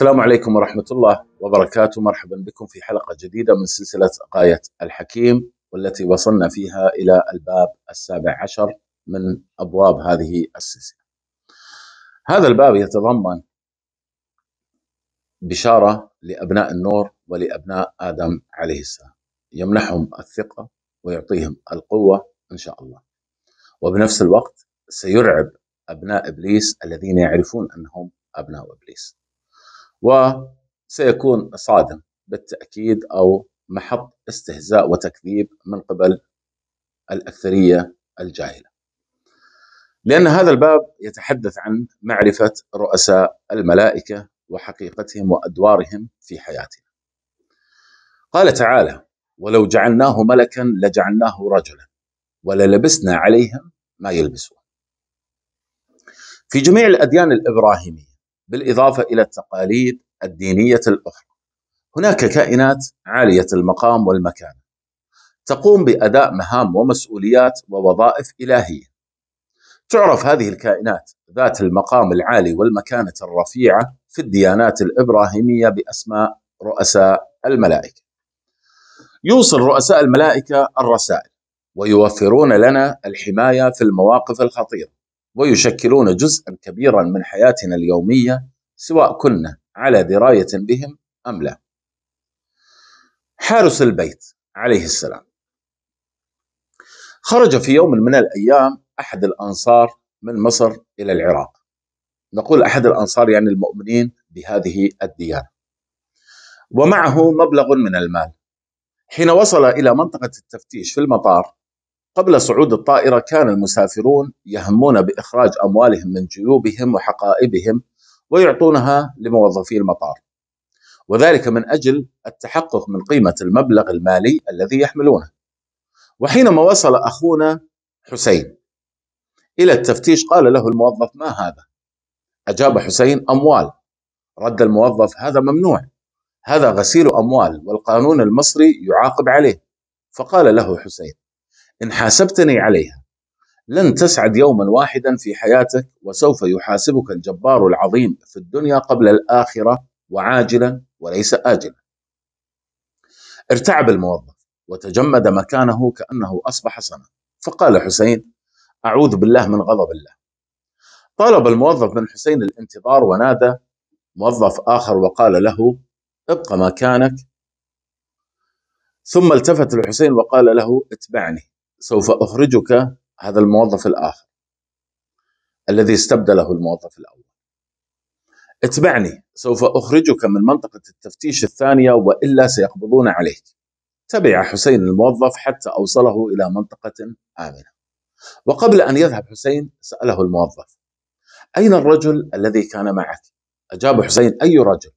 السلام عليكم ورحمة الله وبركاته مرحبا بكم في حلقة جديدة من سلسلة قاية الحكيم والتي وصلنا فيها إلى الباب السابع عشر من أبواب هذه السلسلة هذا الباب يتضمن بشارة لأبناء النور ولأبناء آدم عليه السلام يمنحهم الثقة ويعطيهم القوة إن شاء الله وبنفس الوقت سيرعب أبناء إبليس الذين يعرفون أنهم أبناء إبليس وسيكون صادم بالتأكيد أو محط استهزاء وتكذيب من قبل الأكثرية الجاهلة لأن هذا الباب يتحدث عن معرفة رؤساء الملائكة وحقيقتهم وأدوارهم في حياتنا قال تعالى ولو جعلناه ملكا لجعلناه رجلا وللبسنا عليهم ما يلبسون في جميع الأديان الإبراهيمية بالإضافة إلى التقاليد الدينية الأخرى هناك كائنات عالية المقام والمكان تقوم بأداء مهام ومسؤوليات ووظائف إلهية تعرف هذه الكائنات ذات المقام العالي والمكانة الرفيعة في الديانات الإبراهيمية بأسماء رؤساء الملائكة يوصل رؤساء الملائكة الرسائل ويوفرون لنا الحماية في المواقف الخطيرة ويشكلون جزءا كبيرا من حياتنا اليوميه سواء كنا على درايه بهم ام لا. حارس البيت عليه السلام خرج في يوم من الايام احد الانصار من مصر الى العراق. نقول احد الانصار يعني المؤمنين بهذه الديانه. ومعه مبلغ من المال. حين وصل الى منطقه التفتيش في المطار قبل صعود الطائرة كان المسافرون يهمون بإخراج أموالهم من جيوبهم وحقائبهم ويعطونها لموظفي المطار وذلك من أجل التحقق من قيمة المبلغ المالي الذي يحملونه وحينما وصل أخونا حسين إلى التفتيش قال له الموظف ما هذا أجاب حسين أموال رد الموظف هذا ممنوع هذا غسيل أموال والقانون المصري يعاقب عليه فقال له حسين إن حاسبتني عليها لن تسعد يوما واحدا في حياتك وسوف يحاسبك الجبار العظيم في الدنيا قبل الآخرة وعاجلا وليس آجلا ارتعب الموظف وتجمد مكانه كأنه أصبح صنم فقال حسين أعوذ بالله من غضب الله طالب الموظف من حسين الانتظار ونادى موظف آخر وقال له ابق مكانك ثم التفت لحسين وقال له اتبعني سوف أخرجك هذا الموظف الآخر الذي استبدله الموظف الأول اتبعني سوف أخرجك من منطقة التفتيش الثانية وإلا سيقبضون عليك تبع حسين الموظف حتى أوصله إلى منطقة آمنة وقبل أن يذهب حسين سأله الموظف أين الرجل الذي كان معك؟ أجاب حسين أي رجل؟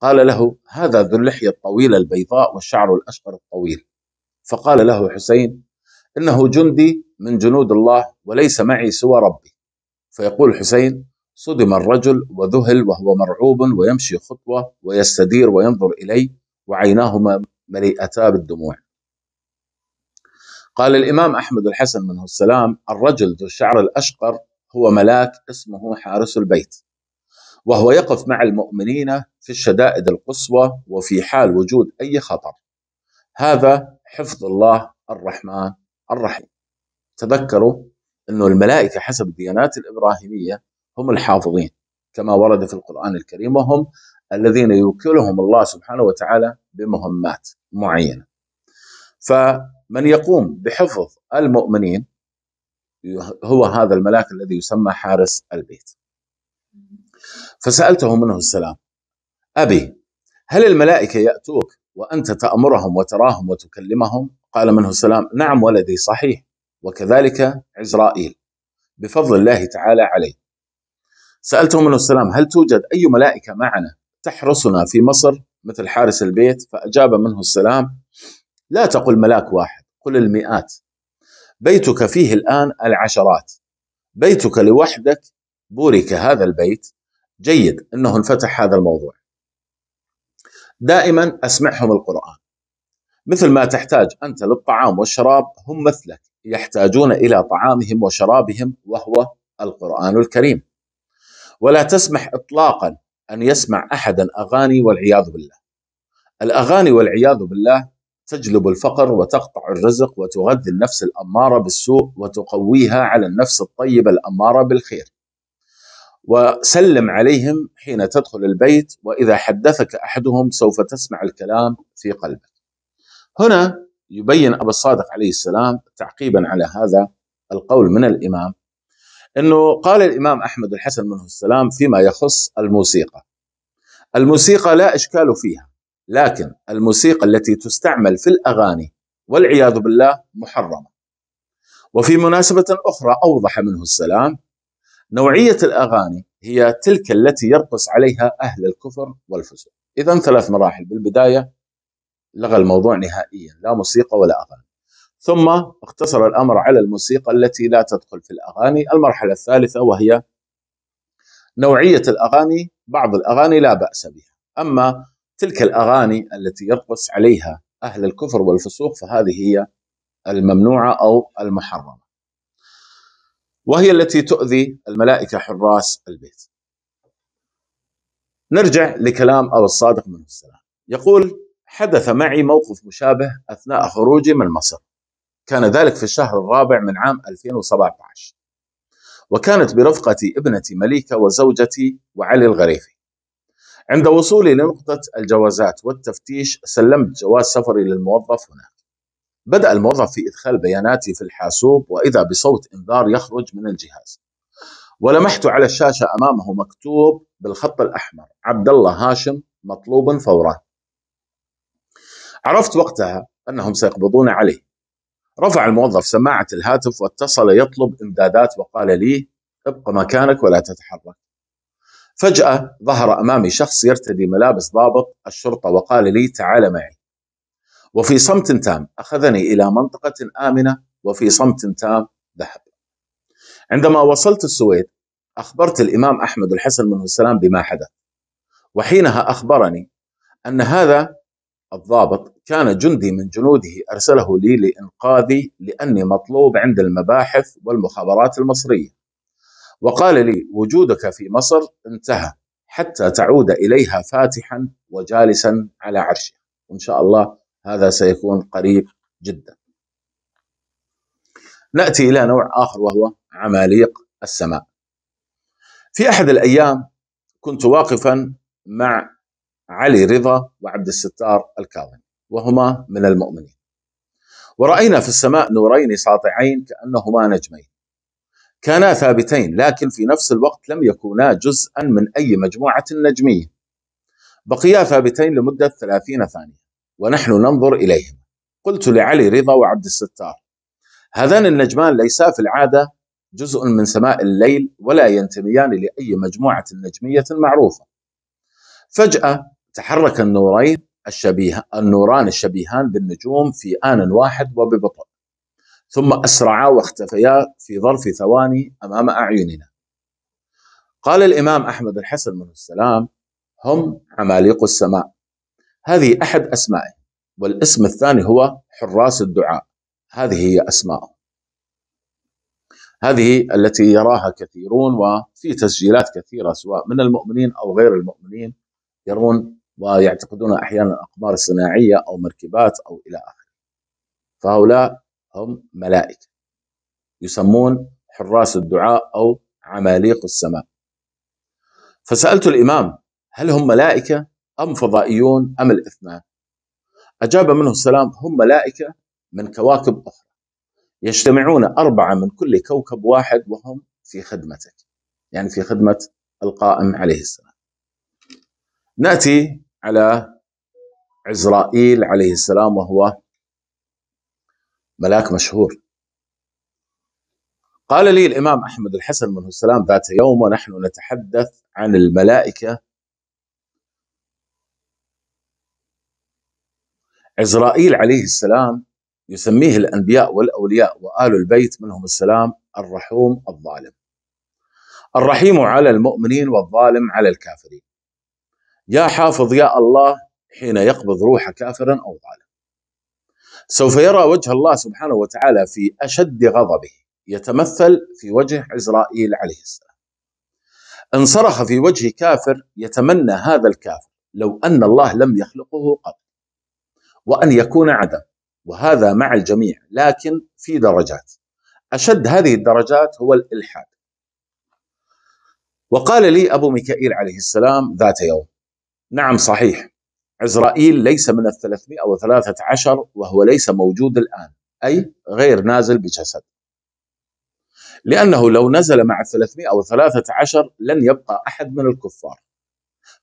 قال له هذا ذو اللحية الطويلة البيضاء والشعر الأشقر الطويل فقال له حسين إنه جندي من جنود الله وليس معي سوى ربي فيقول الحسين صدم الرجل وذهل وهو مرعوب ويمشي خطوة ويستدير وينظر إلي وعيناهما مليئتا بالدموع قال الإمام أحمد الحسن منه السلام الرجل ذو الشعر الأشقر هو ملاك اسمه حارس البيت وهو يقف مع المؤمنين في الشدائد القصوى وفي حال وجود أي خطر هذا حفظ الله الرحمن الرحيم تذكروا أنه الملائكة حسب الديانات الإبراهيمية هم الحافظين كما ورد في القرآن الكريم وهم الذين يوكلهم الله سبحانه وتعالى بمهمات معينة فمن يقوم بحفظ المؤمنين هو هذا الملاك الذي يسمى حارس البيت فسألته منه السلام أبي هل الملائكة يأتوك وأنت تأمرهم وتراهم وتكلمهم قال منه السلام نعم ولدي صحيح وكذلك عزرائيل بفضل الله تعالى عليه سألته منه السلام هل توجد أي ملائكة معنا تحرسنا في مصر مثل حارس البيت فأجاب منه السلام لا تقل ملاك واحد قل المئات بيتك فيه الآن العشرات بيتك لوحدك بورك هذا البيت جيد أنه انفتح هذا الموضوع دائما أسمعهم القرآن مثل ما تحتاج أنت للطعام والشراب هم مثلك يحتاجون إلى طعامهم وشرابهم وهو القرآن الكريم ولا تسمح إطلاقا أن يسمع أحدا أغاني والعياذ بالله الأغاني والعياذ بالله تجلب الفقر وتقطع الرزق وتغذي النفس الأمارة بالسوء وتقويها على النفس الطيبة الأمارة بالخير وسلم عليهم حين تدخل البيت وإذا حدثك أحدهم سوف تسمع الكلام في قلبك هنا يبين أبو الصادق عليه السلام تعقيبا على هذا القول من الإمام أنه قال الإمام أحمد الحسن منه السلام فيما يخص الموسيقى الموسيقى لا إشكال فيها لكن الموسيقى التي تستعمل في الأغاني والعياذ بالله محرمة وفي مناسبة أخرى أوضح منه السلام نوعية الأغاني هي تلك التي يرقص عليها أهل الكفر والفسق إذا ثلاث مراحل بالبداية لغى الموضوع نهائيا لا موسيقى ولا أغاني ثم اقتصر الأمر على الموسيقى التي لا تدخل في الأغاني المرحلة الثالثة وهي نوعية الأغاني بعض الأغاني لا بأس بها أما تلك الأغاني التي يرقص عليها أهل الكفر والفسوق فهذه هي الممنوعة أو المحرمة وهي التي تؤذي الملائكة حراس البيت نرجع لكلام أبو الصادق من السلام يقول حدث معي موقف مشابه أثناء خروجي من مصر كان ذلك في الشهر الرابع من عام 2017 وكانت برفقتي ابنتي مليكة وزوجتي وعلي الغريفي عند وصولي لنقطة الجوازات والتفتيش سلمت جواز سفري للموظف هناك بدأ الموظف في إدخال بياناتي في الحاسوب وإذا بصوت إنذار يخرج من الجهاز ولمحت على الشاشة أمامه مكتوب بالخط الأحمر عبد الله هاشم مطلوب فورا عرفت وقتها أنهم سيقبضون عليه رفع الموظف سماعة الهاتف واتصل يطلب إمدادات وقال لي ابق مكانك ولا تتحرك فجأة ظهر أمامي شخص يرتدي ملابس ضابط الشرطة وقال لي تعال معي وفي صمت تام أخذني إلى منطقة آمنة وفي صمت تام ذهب عندما وصلت السويد أخبرت الإمام أحمد الحسن منه السلام بما حدث وحينها أخبرني أن هذا الضابط كان جندي من جنوده أرسله لي لإنقاذي لأني مطلوب عند المباحث والمخابرات المصرية وقال لي وجودك في مصر انتهى حتى تعود إليها فاتحا وجالسا على عرشه ان شاء الله هذا سيكون قريب جدا نأتي إلى نوع آخر وهو عماليق السماء في أحد الأيام كنت واقفا مع علي رضا وعبد الستار الكاظمي وهما من المؤمنين ورأينا في السماء نورين ساطعين كأنهما نجمين كانا ثابتين لكن في نفس الوقت لم يكونا جزءا من أي مجموعة نجمية بقيا ثابتين لمدة ثلاثين ثانية ونحن ننظر إليهما قلت لعلي رضا وعبد الستار هذان النجمان ليسا في العادة جزء من سماء الليل ولا ينتميان لأي مجموعة نجمية معروفة فجأة تحرك النورين الشبيه النوران الشبيهان بالنجوم في آن واحد وببطء ثم أسرعا واختفيا في ظرف ثواني أمام أعيننا قال الإمام أحمد الحسن من السلام هم عماليق السماء هذه أحد أسمائه والاسم الثاني هو حراس الدعاء هذه هي أسماءه هذه التي يراها كثيرون وفي تسجيلات كثيرة سواء من المؤمنين أو غير المؤمنين يرون ويعتقدون أحيانا أقمار صناعية أو مركبات أو إلى آخره فهؤلاء هم ملائكة يسمون حراس الدعاء أو عماليق السماء فسألت الإمام هل هم ملائكة أم فضائيون أم الاثنان أجاب منه السلام هم ملائكة من كواكب أخرى يجتمعون أربعة من كل كوكب واحد وهم في خدمتك يعني في خدمة القائم عليه السلام ناتي على عزرائيل عليه السلام وهو ملاك مشهور قال لي الامام احمد الحسن منه السلام ذات يوم ونحن نتحدث عن الملائكه عزرائيل عليه السلام يسميه الانبياء والاولياء وال البيت منهم السلام الرحوم الظالم الرحيم على المؤمنين والظالم على الكافرين يا حافظ يا الله حين يقبض روح كافر أو ظالم سوف يرى وجه الله سبحانه وتعالى في أشد غضبه يتمثل في وجه عزرائيل عليه السلام ان صرخ في وجه كافر يتمنى هذا الكافر لو أن الله لم يخلقه قبل وأن يكون عدم وهذا مع الجميع لكن في درجات أشد هذه الدرجات هو الإلحاد وقال لي أبو ميكائيل عليه السلام ذات يوم نعم صحيح عزرائيل ليس من الثلاثمائة وثلاثة عشر وهو ليس موجود الآن أي غير نازل بجسد لأنه لو نزل مع الثلاثمائة وثلاثة عشر لن يبقى أحد من الكفار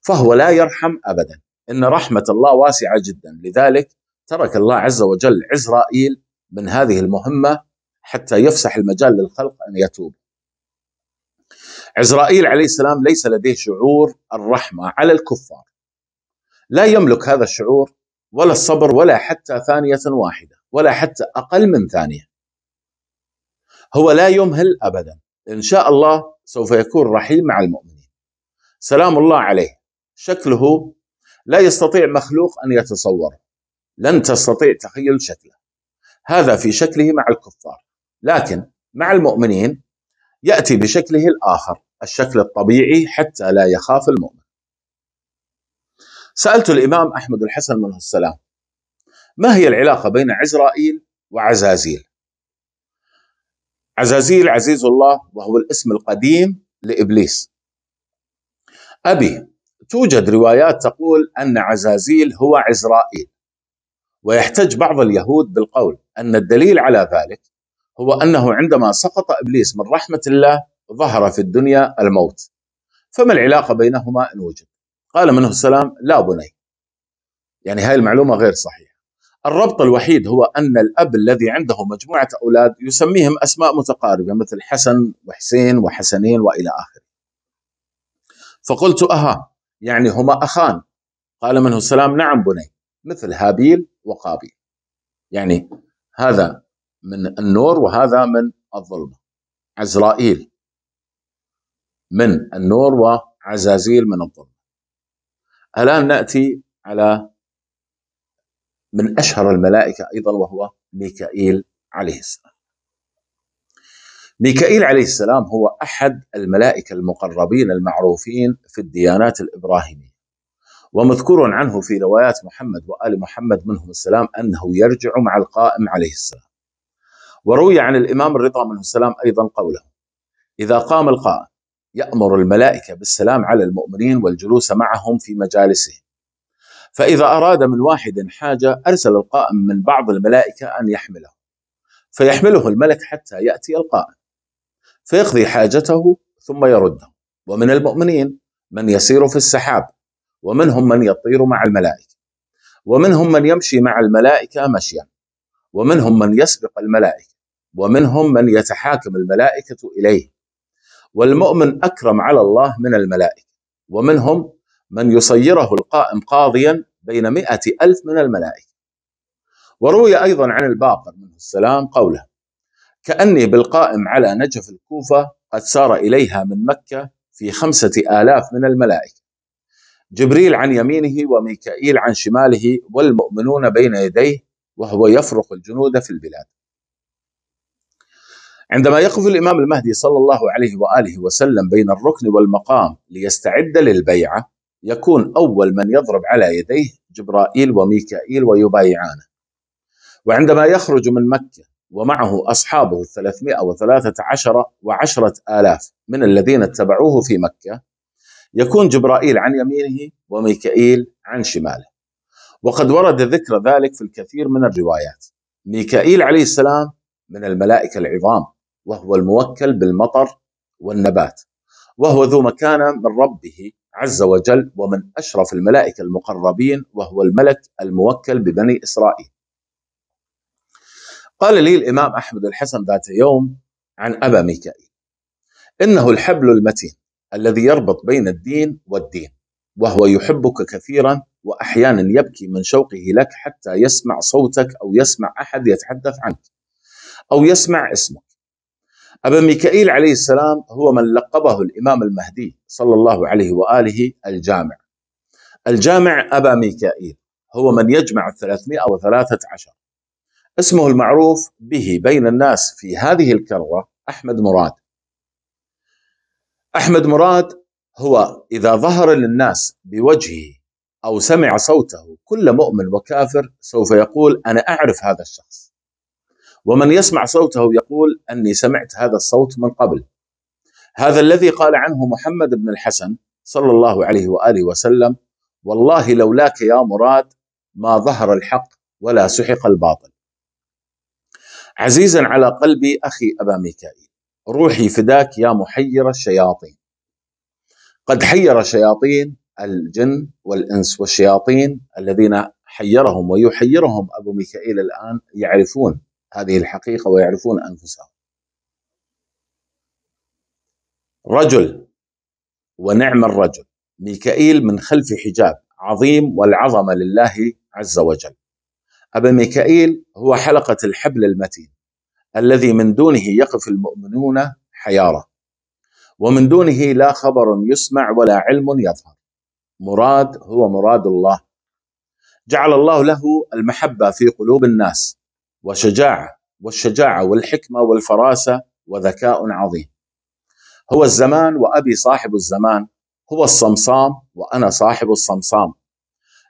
فهو لا يرحم أبدا إن رحمة الله واسعة جدا لذلك ترك الله عز وجل عزرائيل من هذه المهمة حتى يفسح المجال للخلق أن يتوب عزرائيل عليه السلام ليس لديه شعور الرحمة على الكفار لا يملك هذا الشعور ولا الصبر ولا حتى ثانية واحدة ولا حتى أقل من ثانية هو لا يمهل أبدا إن شاء الله سوف يكون رحيم مع المؤمنين سلام الله عليه شكله لا يستطيع مخلوق أن يتصوره لن تستطيع تخيل شكله هذا في شكله مع الكفار لكن مع المؤمنين يأتي بشكله الآخر الشكل الطبيعي حتى لا يخاف المؤمن سألت الإمام أحمد الحسن منه السلام ما هي العلاقة بين عزرائيل وعزازيل عزازيل عزيز الله وهو الاسم القديم لإبليس أبي توجد روايات تقول أن عزازيل هو عزرائيل ويحتج بعض اليهود بالقول أن الدليل على ذلك هو أنه عندما سقط إبليس من رحمة الله ظهر في الدنيا الموت فما العلاقة بينهما إن وجد قال منه السلام لا بني يعني هاي المعلومة غير صحيحة الربط الوحيد هو أن الأب الذي عنده مجموعة أولاد يسميهم أسماء متقاربة مثل حسن وحسين وحسنين وإلى آخره فقلت أها يعني هما أخان قال منه السلام نعم بني مثل هابيل وقابيل يعني هذا من النور وهذا من الظلمة عزرائيل من النور وعزازيل من الظلمة الآن نأتي على من أشهر الملائكة أيضا وهو ميكائيل عليه السلام ميكائيل عليه السلام هو أحد الملائكة المقربين المعروفين في الديانات الإبراهيمية ومذكور عنه في روايات محمد وآل محمد منهم السلام أنه يرجع مع القائم عليه السلام وروي عن الإمام الرضا منه السلام أيضا قوله إذا قام القائم يأمر الملائكة بالسلام على المؤمنين والجلوس معهم في مجالسهم فإذا أراد من واحد حاجة أرسل القائم من بعض الملائكة أن يحمله فيحمله الملك حتى يأتي القائم فيقضي حاجته ثم يرده ومن المؤمنين من يسير في السحاب ومنهم من يطير مع الملائكة ومنهم من يمشي مع الملائكة مشيا ومنهم من يسبق الملائكة ومنهم من يتحاكم الملائكة إليه والمؤمن أكرم على الله من الملائكة ومنهم من يصيره القائم قاضيا بين مئة ألف من الملائكة وروي أيضا عن الباقر منه السلام قوله كأني بالقائم على نجف الكوفة قد سار إليها من مكة في خمسة آلاف من الملائكة جبريل عن يمينه وميكائيل عن شماله والمؤمنون بين يديه وهو يفرق الجنود في البلاد عندما يقف الإمام المهدي صلى الله عليه وآله وسلم بين الركن والمقام ليستعد للبيعة يكون أول من يضرب على يديه جبرائيل وميكائيل ويبايعانه وعندما يخرج من مكة ومعه أصحابه الثلاثمائة وثلاثة عشر وعشرة آلاف من الذين اتبعوه في مكة يكون جبرائيل عن يمينه وميكائيل عن شماله وقد ورد ذكر ذلك في الكثير من الروايات ميكائيل عليه السلام من الملائكة العظام وهو الموكل بالمطر والنبات وهو ذو مكانه من ربه عز وجل ومن اشرف الملائكه المقربين وهو الملك الموكل ببني اسرائيل. قال لي الامام احمد الحسن ذات يوم عن ابا ميكائيل انه الحبل المتين الذي يربط بين الدين والدين وهو يحبك كثيرا واحيانا يبكي من شوقه لك حتى يسمع صوتك او يسمع احد يتحدث عنك او يسمع اسمك أبا ميكائيل عليه السلام هو من لقبه الإمام المهدي صلى الله عليه وآله الجامع الجامع أبا ميكائيل هو من يجمع الثلاثمائة وثلاثة عشر اسمه المعروف به بين الناس في هذه الكروة أحمد مراد أحمد مراد هو إذا ظهر للناس بوجهه أو سمع صوته كل مؤمن وكافر سوف يقول أنا أعرف هذا الشخص ومن يسمع صوته يقول أني سمعت هذا الصوت من قبل هذا الذي قال عنه محمد بن الحسن صلى الله عليه وآله وسلم والله لولاك يا مراد ما ظهر الحق ولا سحق الباطل عزيزا على قلبي أخي أبا ميكائيل روحي فداك يا محير الشياطين قد حير شياطين الجن والإنس والشياطين الذين حيرهم ويحيرهم أبو ميكائيل الآن يعرفون هذه الحقيقة ويعرفون أنفسهم رجل ونعم الرجل ميكائيل من خلف حجاب عظيم والعظمة لله عز وجل أبا ميكائيل هو حلقة الحبل المتين الذي من دونه يقف المؤمنون حيارة ومن دونه لا خبر يسمع ولا علم يظهر مراد هو مراد الله جعل الله له المحبة في قلوب الناس وشجاعة والشجاعة والحكمة والفراسة وذكاء عظيم هو الزمان وأبي صاحب الزمان هو الصمصام وأنا صاحب الصمصام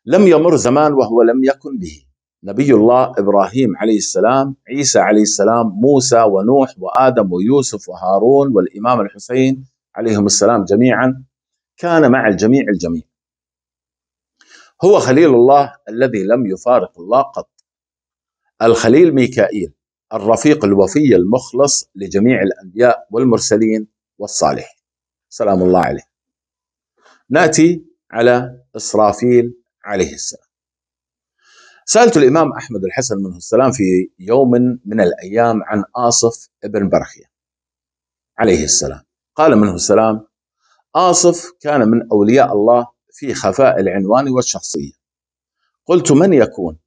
لم يمر زمان وهو لم يكن به نبي الله ابراهيم عليه السلام، عيسى عليه السلام، موسى ونوح وادم ويوسف وهارون والامام الحسين عليهم السلام جميعا كان مع الجميع الجميع. هو خليل الله الذي لم يفارق الله قط. الخليل ميكائيل الرفيق الوفي المخلص لجميع الأنبياء والمرسلين والصالحين سلام الله عليه ناتي على إسرافيل عليه السلام سألت الإمام أحمد الحسن منه السلام في يوم من الأيام عن آصف ابن برخية عليه السلام قال منه السلام آصف كان من أولياء الله في خفاء العنوان والشخصية قلت من يكون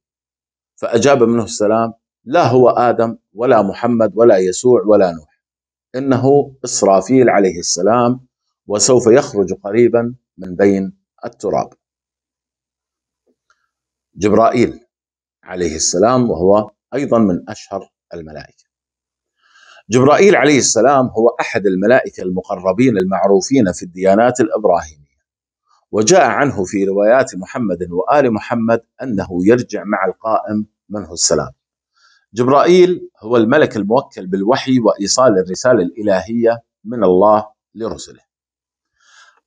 فأجاب منه السلام لا هو آدم ولا محمد ولا يسوع ولا نوح إنه إسرافيل عليه السلام وسوف يخرج قريبا من بين التراب جبرائيل عليه السلام وهو أيضا من أشهر الملائكة جبرائيل عليه السلام هو أحد الملائكة المقربين المعروفين في الديانات الإبراهيمية وجاء عنه في روايات محمد وآل محمد أنه يرجع مع القائم منه السلام جبرائيل هو الملك الموكل بالوحي وإيصال الرسالة الإلهية من الله لرسله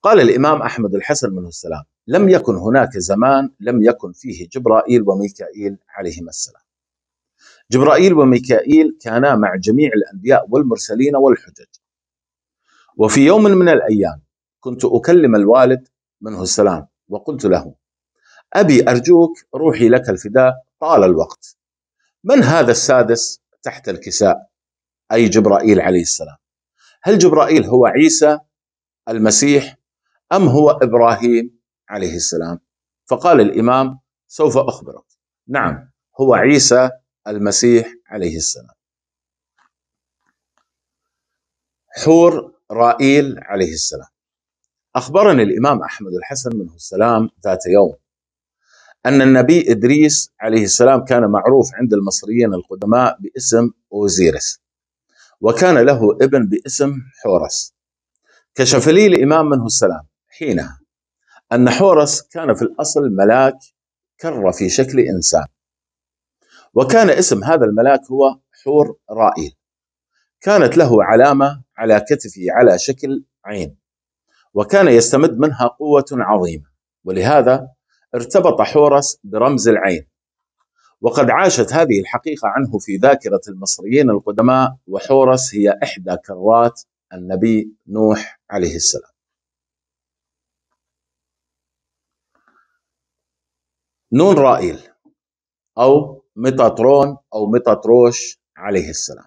قال الإمام أحمد الحسن منه السلام لم يكن هناك زمان لم يكن فيه جبرائيل وميكائيل عليهما السلام جبرائيل وميكائيل كانا مع جميع الأنبياء والمرسلين والحجج وفي يوم من الأيام كنت أكلم الوالد منه السلام وقلت له أبي أرجوك روحي لك الفداء طال الوقت من هذا السادس تحت الكساء أي جبرائيل عليه السلام هل جبرائيل هو عيسى المسيح أم هو إبراهيم عليه السلام فقال الإمام سوف أخبرك نعم هو عيسى المسيح عليه السلام حور رائيل عليه السلام أخبرني الإمام أحمد الحسن منه السلام ذات يوم أن النبي إدريس عليه السلام كان معروف عند المصريين القدماء باسم أوزيرس وكان له ابن باسم حورس كشف لي الإمام منه السلام حينها أن حورس كان في الأصل ملاك كر في شكل إنسان وكان اسم هذا الملاك هو حور رائيل كانت له علامة على كتفه على شكل عين وكان يستمد منها قوة عظيمة ولهذا ارتبط حورس برمز العين وقد عاشت هذه الحقيقة عنه في ذاكرة المصريين القدماء وحورس هي إحدى كرات النبي نوح عليه السلام نون رائيل أو ميتاترون أو ميتاتروش عليه السلام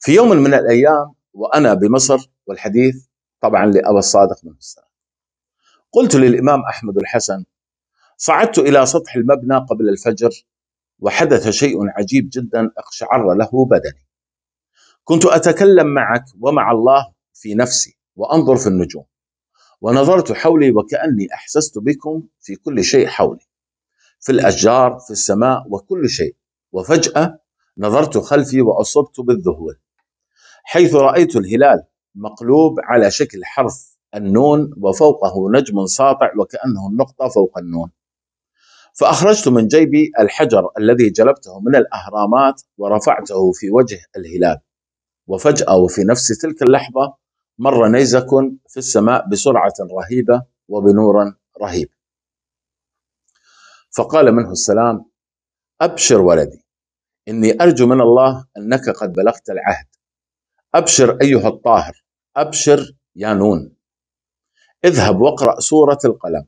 في يوم من الأيام وأنا بمصر والحديث طبعا لأبا الصادق بن حسان قلت للإمام أحمد الحسن صعدت إلى سطح المبنى قبل الفجر وحدث شيء عجيب جدا اقشعر له بدني كنت أتكلم معك ومع الله في نفسي وأنظر في النجوم ونظرت حولي وكأني أحسست بكم في كل شيء حولي في الأشجار في السماء وكل شيء وفجأة نظرت خلفي وأصبت بالذهول حيث رأيت الهلال مقلوب على شكل حرف النون وفوقه نجم ساطع وكأنه النقطة فوق النون فأخرجت من جيبي الحجر الذي جلبته من الأهرامات ورفعته في وجه الهلال وفجأة وفي نفس تلك اللحظة مر نيزك في السماء بسرعة رهيبة وبنور رهيب فقال منه السلام أبشر ولدي إني أرجو من الله أنك قد بلغت العهد أبشر أيها الطاهر أبشر يا نون اذهب واقرأ سورة القلم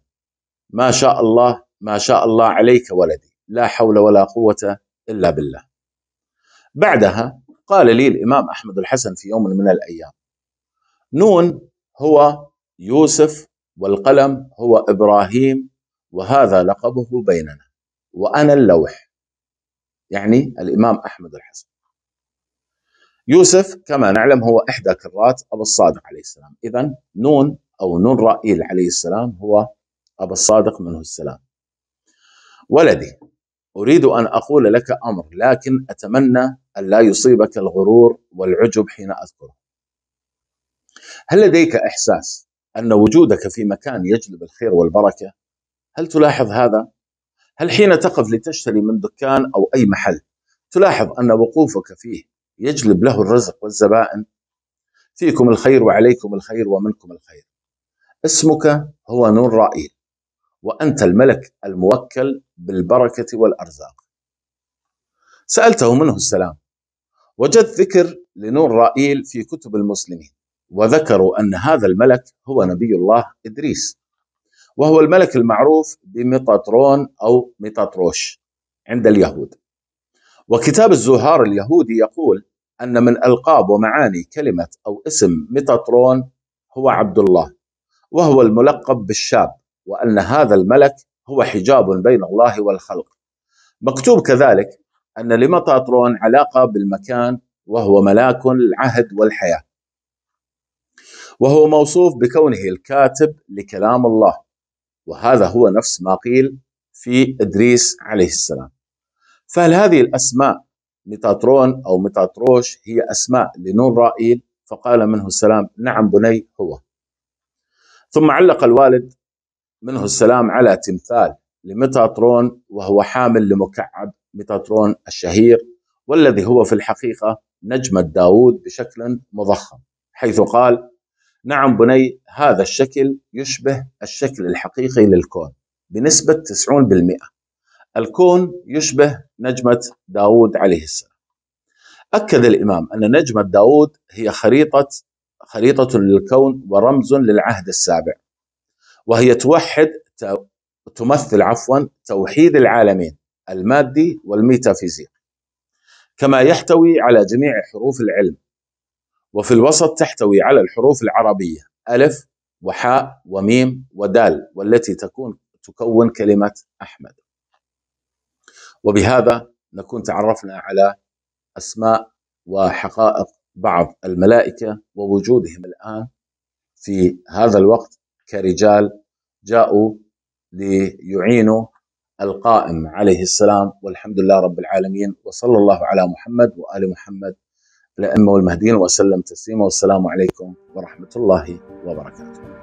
ما شاء الله ما شاء الله عليك ولدي لا حول ولا قوة إلا بالله بعدها قال لي الإمام أحمد الحسن في يوم من الأيام نون هو يوسف والقلم هو إبراهيم وهذا لقبه بيننا وأنا اللوح يعني الإمام أحمد الحسن يوسف كما نعلم هو إحدى كرات أبا الصادق عليه السلام إذا نون أو نون رائيل عليه السلام هو أبا الصادق منه السلام ولدي أريد أن أقول لك أمر لكن أتمنى أن لا يصيبك الغرور والعجب حين أذكره هل لديك إحساس أن وجودك في مكان يجلب الخير والبركة؟ هل تلاحظ هذا؟ هل حين تقف لتشتري من دكان أو أي محل تلاحظ أن وقوفك فيه يجلب له الرزق والزبائن فيكم الخير وعليكم الخير ومنكم الخير اسمك هو نور رائيل وأنت الملك الموكل بالبركة والأرزاق سألته منه السلام وجدت ذكر لنور رائيل في كتب المسلمين وذكروا أن هذا الملك هو نبي الله إدريس وهو الملك المعروف بميطاترون أو ميطاتروش عند اليهود وكتاب الزهار اليهودي يقول أن من ألقاب ومعاني كلمة أو اسم ميتاترون هو عبد الله وهو الملقب بالشاب وأن هذا الملك هو حجاب بين الله والخلق مكتوب كذلك أن لمطاطرون علاقة بالمكان وهو ملاك العهد والحياة وهو موصوف بكونه الكاتب لكلام الله وهذا هو نفس ما قيل في إدريس عليه السلام فهل هذه الأسماء ميتاترون أو ميتاتروش هي أسماء لنون رائيل فقال منه السلام نعم بني هو ثم علق الوالد منه السلام على تمثال لميتاترون وهو حامل لمكعب ميتاترون الشهير والذي هو في الحقيقة نجمة داود بشكل مضخم حيث قال نعم بني هذا الشكل يشبه الشكل الحقيقي للكون بنسبة 90% الكون يشبه نجمة داود عليه السلام أكد الإمام أن نجمة داود هي خريطة خريطة للكون ورمز للعهد السابع وهي توحد تمثل عفوا توحيد العالمين المادي والميتافيزيقي كما يحتوي على جميع حروف العلم وفي الوسط تحتوي على الحروف العربية ألف وحاء وميم ودال والتي تكون تكون كلمة أحمد وبهذا نكون تعرفنا على أسماء وحقائق بعض الملائكة ووجودهم الآن في هذا الوقت كرجال جاءوا ليعينوا القائم عليه السلام والحمد لله رب العالمين وصلى الله على محمد وآل محمد الأئمة والمهديين وسلم تسليما والسلام عليكم ورحمة الله وبركاته